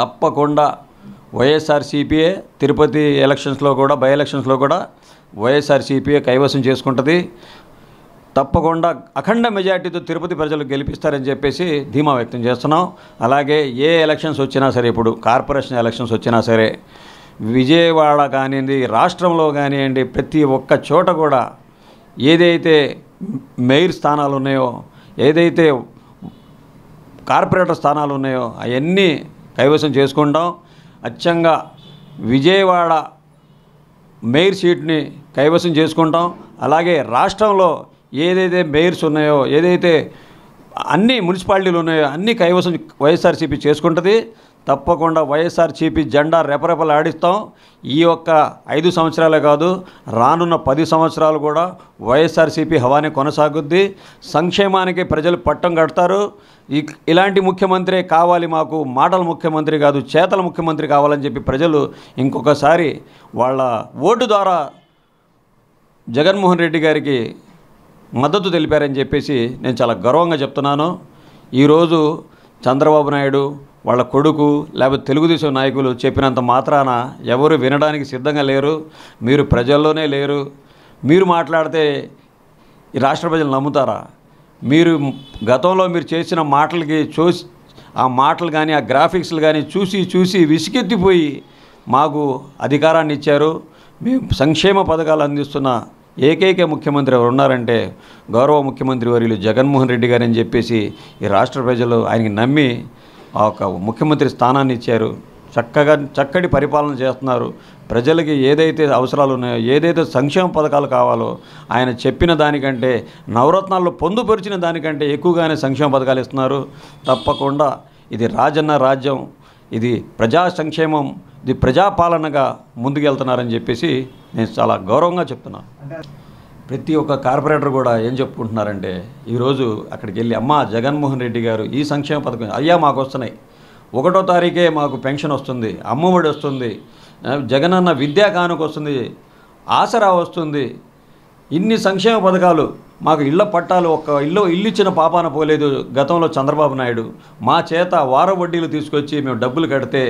తప్పకుండా వైఎస్ఆర్సీపీఏ తిరుపతి ఎలక్షన్స్లో కూడా బై ఎలక్షన్స్లో కూడా వైఎస్ఆర్సీపీఏ కైవసం చేసుకుంటుంది తప్పకుండా అఖండ మెజార్టీతో తిరుపతి ప్రజలు గెలిపిస్తారని చెప్పేసి ధీమా వ్యక్తం చేస్తున్నాం అలాగే ఏ ఎలక్షన్స్ వచ్చినా సరే ఇప్పుడు కార్పొరేషన్ ఎలక్షన్స్ వచ్చినా సరే విజయవాడ కానివ్వండి రాష్ట్రంలో కానివ్వండి ప్రతి ఒక్క చోట కూడా ఏదైతే మేయర్ స్థానాలు ఉన్నాయో ఏదైతే కార్పొరేటర్ స్థానాలు ఉన్నాయో అవన్నీ కైవసం చేసుకుంటాం అచ్చంగా విజయవాడ మేయర్ సీట్ని కైవసం చేసుకుంటాం అలాగే రాష్ట్రంలో ఏదైతే మేయర్స్ ఉన్నాయో ఏదైతే అన్ని మున్సిపాలిటీలు ఉన్నాయో అన్ని కైవసం వైఎస్ఆర్సీపీ చేసుకుంటుంది తప్పకుండా వైఎస్ఆర్ జెండా జెండా ఆడిస్తాం ఈ యొక్క ఐదు సంవత్సరాలే కాదు రానున్న పది సంవత్సరాలు కూడా వైఎస్ఆర్సీపీ హవానే కొనసాగుద్ది సంక్షేమానికి ప్రజలు పట్టం కడతారు ఇలాంటి ముఖ్యమంత్రి కావాలి మాకు మాటల ముఖ్యమంత్రి కాదు చేతల ముఖ్యమంత్రి కావాలని చెప్పి ప్రజలు ఇంకొకసారి వాళ్ళ ఓటు ద్వారా జగన్మోహన్ రెడ్డి గారికి మద్దతు తెలిపారని చెప్పేసి నేను చాలా గర్వంగా చెప్తున్నాను ఈరోజు చంద్రబాబు నాయుడు వాళ్ళ కొడుకు లేకపోతే తెలుగుదేశం నాయకులు చెప్పినంత మాత్రాన ఎవరు వినడానికి సిద్ధంగా లేరు మీరు ప్రజల్లోనే లేరు మీరు మాట్లాడితే ఈ రాష్ట్ర ప్రజలు నమ్ముతారా మీరు గతంలో మీరు చేసిన మాటలకి చూసి ఆ మాటలు కానీ ఆ గ్రాఫిక్స్లు కానీ చూసి చూసి విసిగెత్తిపోయి మాకు అధికారాన్ని ఇచ్చారు మేము సంక్షేమ పథకాలు అందిస్తున్న ఏకైక ముఖ్యమంత్రి ఎవరు ఉన్నారంటే గౌరవ ముఖ్యమంత్రి వర్యులు జగన్మోహన్ రెడ్డి గారని చెప్పేసి ఈ రాష్ట్ర ప్రజలు ఆయనకి నమ్మి ఆ ముఖ్యమంత్రి స్థానాన్ని ఇచ్చారు చక్కగా చక్కటి పరిపాలన చేస్తున్నారు ప్రజలకి ఏదైతే అవసరాలు ఉన్నాయో ఏదైతే సంక్షేమ పథకాలు కావాలో ఆయన చెప్పిన దానికంటే నవరత్నాల్లో పొందుపరిచిన దానికంటే ఎక్కువగానే సంక్షేమ పథకాలు ఇస్తున్నారు తప్పకుండా ఇది రాజన్న రాజ్యం ఇది ప్రజా సంక్షేమం ఇది ప్రజాపాలనగా ముందుకెళ్తున్నారని చెప్పేసి నేను చాలా గౌరవంగా చెప్తున్నాను ప్రతి ఒక్క కార్పొరేటర్ కూడా ఏం చెప్పుకుంటున్నారంటే ఈరోజు అక్కడికి వెళ్ళి అమ్మ జగన్మోహన్ రెడ్డి గారు ఈ సంక్షేమ పథకం అయ్యా మాకు వస్తున్నాయి ఒకటో తారీఖే మాకు పెన్షన్ వస్తుంది అమ్మఒడి వస్తుంది జగనన్న విద్యా కానుక వస్తుంది ఆసరా వస్తుంది ఇన్ని సంక్షేమ పథకాలు మాకు ఇళ్ల పట్టాలు ఒక్క ఇల్లు ఇల్లు ఇచ్చిన పాపాన పోలేదు గతంలో చంద్రబాబు నాయుడు మా చేత వార వడ్డీలు తీసుకొచ్చి మేము డబ్బులు కడితే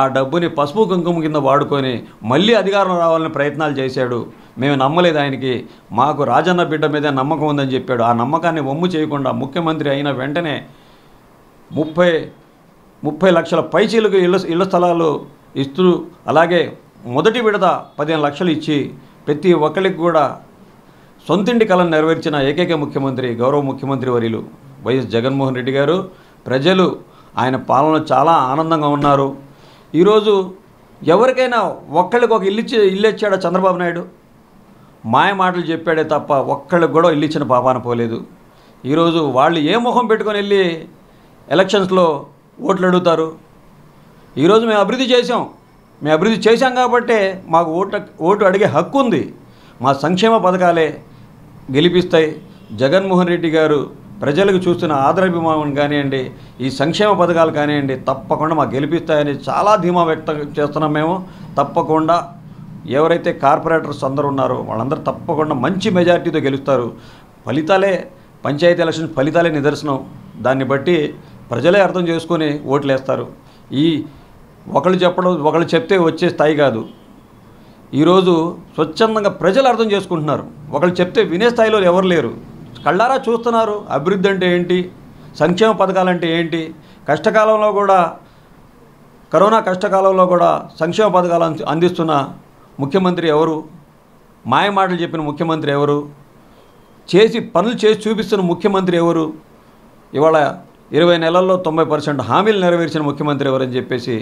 ఆ డబ్బుని పసుపు కుంకుమ కింద వాడుకొని మళ్ళీ అధికారం రావాలని ప్రయత్నాలు చేశాడు మేము నమ్మలేదు ఆయనకి మాకు రాజన్న బిడ్డ మీదే నమ్మకం ఉందని చెప్పాడు ఆ నమ్మకాన్ని ఒమ్ము చేయకుండా ముఖ్యమంత్రి అయిన వెంటనే ముప్పై ముప్పై లక్షల పైచీలకు ఇళ్ళ ఇళ్ల స్థలాలు ఇస్తూ అలాగే మొదటి విడత పదిహేను లక్షలు ఇచ్చి ప్రతి ఒక్కరికి కూడా సొంతింటి కళను నెరవేర్చిన ఏకైక ముఖ్యమంత్రి గౌరవ ముఖ్యమంత్రి వర్యులు వైఎస్ జగన్మోహన్ రెడ్డి గారు ప్రజలు ఆయన పాలన చాలా ఆనందంగా ఉన్నారు ఈరోజు ఎవరికైనా ఒక్కళ్ళకి ఒక ఇల్లు ఇల్లు ఇచ్చాడా చంద్రబాబు నాయుడు మాయ మాటలు చెప్పాడే తప్ప ఒక్కళ్ళకి కూడా ఇల్లు ఇచ్చిన పాపాన పోలేదు ఈరోజు వాళ్ళు ఏ మొహం పెట్టుకొని వెళ్ళి ఎలక్షన్స్లో ఓట్లు అడుగుతారు ఈరోజు మేము అభివృద్ధి చేసాం మేము అభివృద్ధి చేశాం కాబట్టే మాకు ఓటు ఓటు అడిగే హక్కు ఉంది మా సంక్షేమ పథకాలే గెలిపిస్తాయి జగన్మోహన్ రెడ్డి గారు ప్రజలకు చూస్తున్న ఆదరాభిమానం కానివ్వండి ఈ సంక్షేమ పథకాలు కానివ్వండి తప్పకుండా మాకు గెలిపిస్తాయని చాలా ధీమా వ్యక్తం చేస్తున్నాం మేము తప్పకుండా ఎవరైతే కార్పొరేటర్స్ అందరూ ఉన్నారో వాళ్ళందరూ తప్పకుండా మంచి మెజార్టీతో గెలుస్తారు ఫలితాలే పంచాయతీ ఎలక్షన్ ఫలితాలే నిదర్శనం దాన్ని బట్టి ప్రజలే అర్థం చేసుకొని ఓట్లేస్తారు ఈ ఒకళ్ళు చెప్పడం ఒకళ్ళు చెప్తే వచ్చే స్థాయి కాదు ఈరోజు స్వచ్ఛందంగా ప్రజలు అర్థం చేసుకుంటున్నారు ఒకళ్ళు చెప్తే వినే స్థాయిలో ఎవరు లేరు కళ్ళారా చూస్తున్నారు అభివృద్ధి అంటే ఏంటి సంక్షేమ పథకాలు అంటే ఏంటి కష్టకాలంలో కూడా కరోనా కష్టకాలంలో కూడా సంక్షేమ పథకాలు అందిస్తున్న ముఖ్యమంత్రి ఎవరు మాయమాటలు చెప్పిన ముఖ్యమంత్రి ఎవరు చేసి పనులు చేసి చూపిస్తున్న ముఖ్యమంత్రి ఎవరు ఇవాళ ఇరవై నెలల్లో తొంభై పర్సెంట్ హామీలు నెరవేర్చిన ముఖ్యమంత్రి ఎవరని చెప్పేసి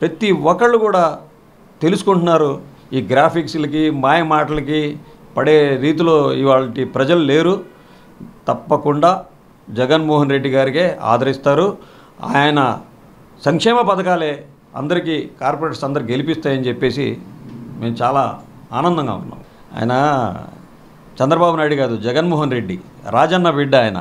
ప్రతి ఒక్కళ్ళు కూడా తెలుసుకుంటున్నారు ఈ గ్రాఫిక్స్లకి మాయ మాటలకి పడే రీతిలో ఇవాళ ప్రజలు లేరు తప్పకుండా జగన్మోహన్ రెడ్డి గారికే ఆదరిస్తారు ఆయన సంక్షేమ పథకాలే అందరికీ కార్పొరేట్స్ అందరు గెలిపిస్తాయని చెప్పేసి మేము చాలా ఆనందంగా ఉన్నాం ఆయన చంద్రబాబు నాయుడు కాదు జగన్మోహన్ రెడ్డి రాజన్న బిడ్డ ఆయన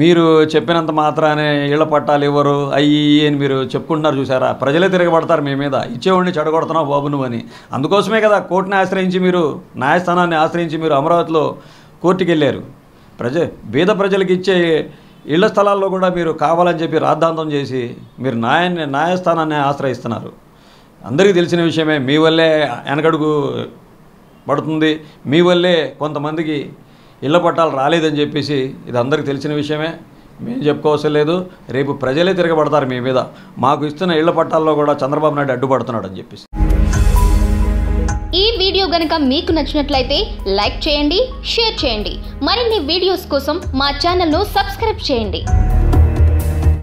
మీరు చెప్పినంత మాత్రానే ఇళ్ల పట్టాలు ఇవ్వరు అయ్యి అని మీరు చెప్పుకుంటున్నారు చూసారా ప్రజలే తిరగబడతారు మీ మీద ఇచ్చేవాడిని చెడగొడుతున్నావు బాబు నువ్వు అని అందుకోసమే కదా కోర్టుని ఆశ్రయించి మీరు న్యాయస్థానాన్ని ఆశ్రయించి మీరు అమరావతిలో కోర్టుకి వెళ్ళారు ప్రజ బీద ప్రజలకు ఇచ్చే ఇళ్ల స్థలాల్లో కూడా మీరు కావాలని చెప్పి రాద్ధాంతం చేసి మీరు న్యాయాన్ని న్యాయస్థానాన్ని ఆశ్రయిస్తున్నారు అందరికీ తెలిసిన విషయమే మీ వల్లే వెనకడుగు పడుతుంది మీ వల్లే కొంతమందికి ఇళ్ల పట్టాలు రాలేదని చెప్పేసి ఇది అందరికీ తెలిసిన విషయమే మేము చెప్పుకోవసం లేదు రేపు ప్రజలే తిరగబడతారు మీ మీద మాకు ఇస్తున్న ఇళ్ల పట్టాల్లో కూడా చంద్రబాబు నాయుడు అడ్డుపడుతున్నాడు అని చెప్పేసి ఈ వీడియో గనక మీకు నచ్చినట్లయితే లైక్ చేయండి షేర్ చేయండి మరిన్ని వీడియోస్ కోసం మా ఛానల్ను సబ్స్క్రైబ్ చేయండి